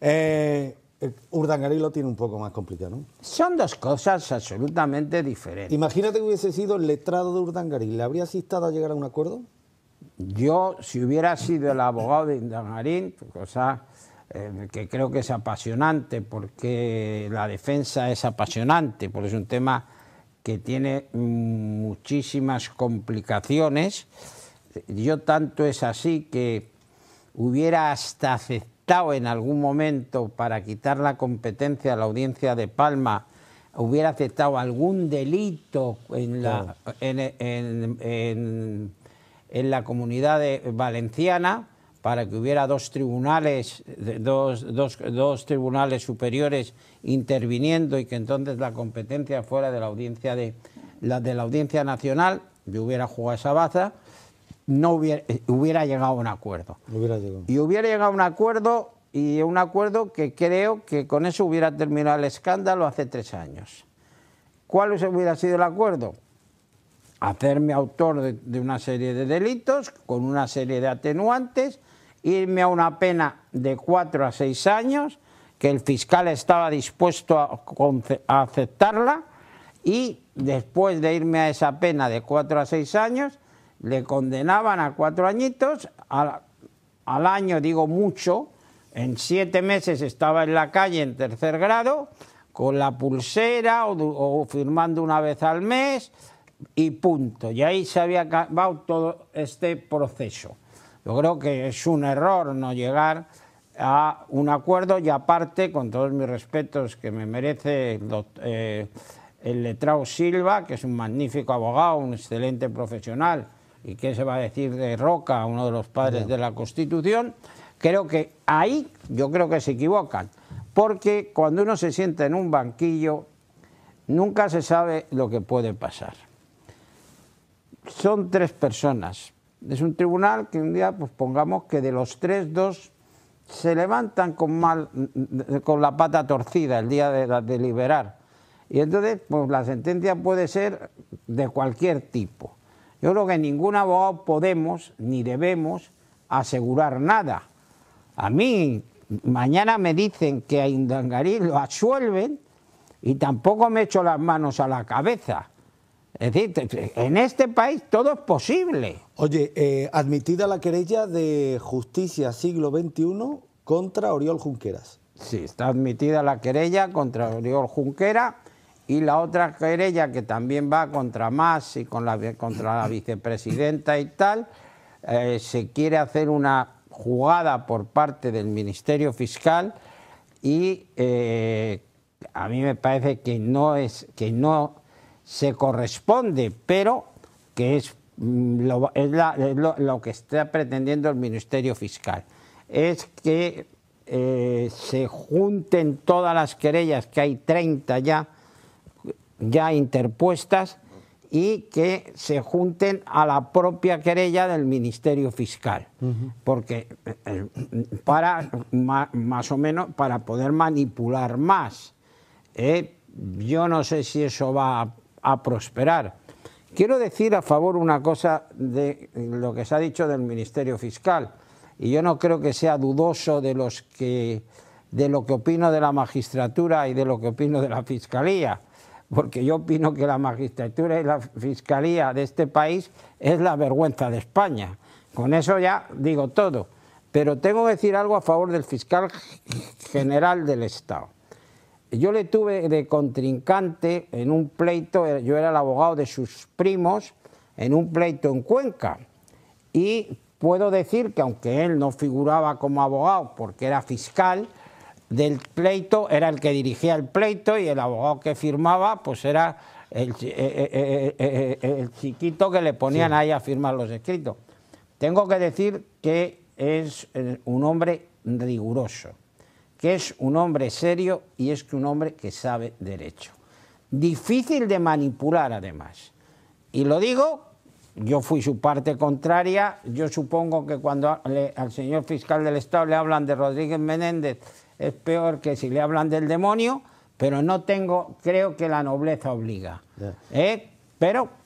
Eh, eh lo tiene un poco más complicado, Son dos cosas absolutamente diferentes. Imagínate que hubiese sido el letrado de Urdangarín. ¿Le habría asistido a llegar a un acuerdo? Yo, si hubiera sido el abogado de Urdangarín, cosa eh, que creo que es apasionante, porque la defensa es apasionante, porque es un tema que tiene muchísimas complicaciones. Yo tanto es así que hubiera hasta aceptado en algún momento para quitar la competencia a la audiencia de Palma hubiera aceptado algún delito en la, comunidad valenciana para que hubiera dos tribunales, dos, tribunales superiores interviniendo y que entonces la competencia fuera de la audiencia de la, audiencia nacional, yo hubiera jugado esa baza, no hubiera, eh, hubiera llegado a un acuerdo. Y hubiera llegado a un acuerdo y un acuerdo que creo que con eso hubiera terminado el escándalo hace tres años. ¿Cuál hubiera sido el acuerdo? Hacerme autor de, una serie de delitos con una serie de atenuantes, irme a una pena de cuatro a seis años, que el fiscal estaba dispuesto a, a aceptarla, y después de irme a esa pena de cuatro a seis años, le condenaban a cuatro añitos, al, año digo mucho, en siete meses estaba en la calle en tercer grado, con la pulsera o, firmando una vez al mes y punto. Y ahí se había acabado todo este proceso. Yo creo que es un error no llegar a un acuerdo y aparte, con todos mis respetos que me merece el, letrao eh, el letrado Silva, que es un magnífico abogado, un excelente profesional, y qué se va a decir de Roca, uno de los padres de la Constitución, creo que ahí yo creo que se equivocan, porque cuando uno se sienta en un banquillo nunca se sabe lo que puede pasar. Son tres personas. Es un tribunal que un día, pues pongamos que de los tres, dos se levantan con, mal, con la pata torcida el día de, deliberar Y entonces, pues la sentencia puede ser de cualquier tipo. Yo creo que ningún abogado podemos ni debemos asegurar nada. A mí mañana me dicen que a Indangarí lo absuelven y tampoco me echo las manos a la cabeza. Es decir, en este país todo es posible. Oye, eh, admitida la querella de Justicia Siglo XXI contra Oriol Junqueras. Sí, está admitida la querella contra Oriol Junqueras. Y la otra querella que también va contra más y contra la vicepresidenta y tal, eh, se quiere hacer una jugada por parte del Ministerio Fiscal y eh, a mí me parece que no es que no se corresponde, pero que es, mm, lo, que está pretendiendo el Ministerio Fiscal. Es que eh, se junten todas las querellas, que hay 30 ya, ya interpuestas y que se junten a la propia querella del Ministerio Fiscal, porque eh, para más o menos para poder manipular más. Eh, yo no sé si eso va a, a, prosperar. Quiero decir a favor una cosa de lo que se ha dicho del Ministerio Fiscal, y yo no creo que sea dudoso de los que de lo que opino de la magistratura y de lo que opino de la fiscalía porque yo opino que la magistratura y la fiscalía de este país es la vergüenza de España. Con eso ya digo todo. Pero tengo que decir algo a favor del fiscal general del Estado. Yo le tuve de contrincante en un pleito, eh, yo era el abogado de sus primos, en un pleito en Cuenca. Y puedo decir que aunque él no figuraba como abogado porque era fiscal, del pleito era el que dirigía el pleito y el abogado que firmaba pues era el, eh, eh, eh, chiquito que le ponían ahí a firmar los escritos. Tengo que decir que es un hombre riguroso, que es un hombre serio y es un hombre que sabe derecho. Difícil de manipular además. Y lo digo, yo fui su parte contraria, yo supongo que cuando al señor fiscal del Estado le hablan de Rodríguez Menéndez, es peor que si le hablan del demonio, pero no tengo, creo que la nobleza obliga. ¿Eh? Pero